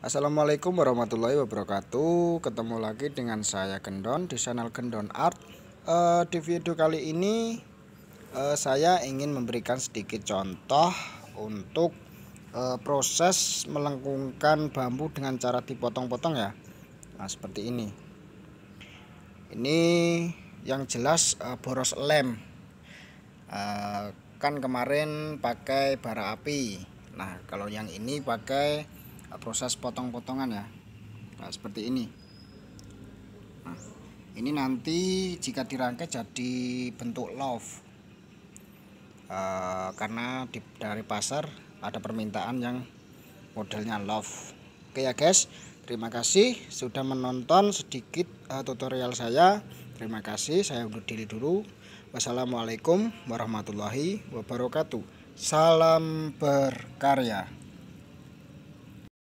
Assalamualaikum warahmatullahi wabarakatuh. Ketemu lagi dengan saya Gendon di channel Gendon Art. uh, di video kali ini uh, saya ingin memberikan sedikit contoh untuk uh, proses melengkungkan bambu dengan cara dipotong-potong ya. Nah, seperti ini. Ini yang jelas uh, boros lem. uh, kan kemarin pakai bara api. Nah, kalau yang ini pakai proses potong-potongan ya nah, seperti ini nah, ini nanti jika dirangkai jadi bentuk love uh, karena di, dari pasar ada permintaan yang modelnya love oke ya guys terima kasih sudah menonton sedikit uh, tutorial saya terima kasih saya undur diri dulu wassalamualaikum warahmatullahi wabarakatuh salam berkarya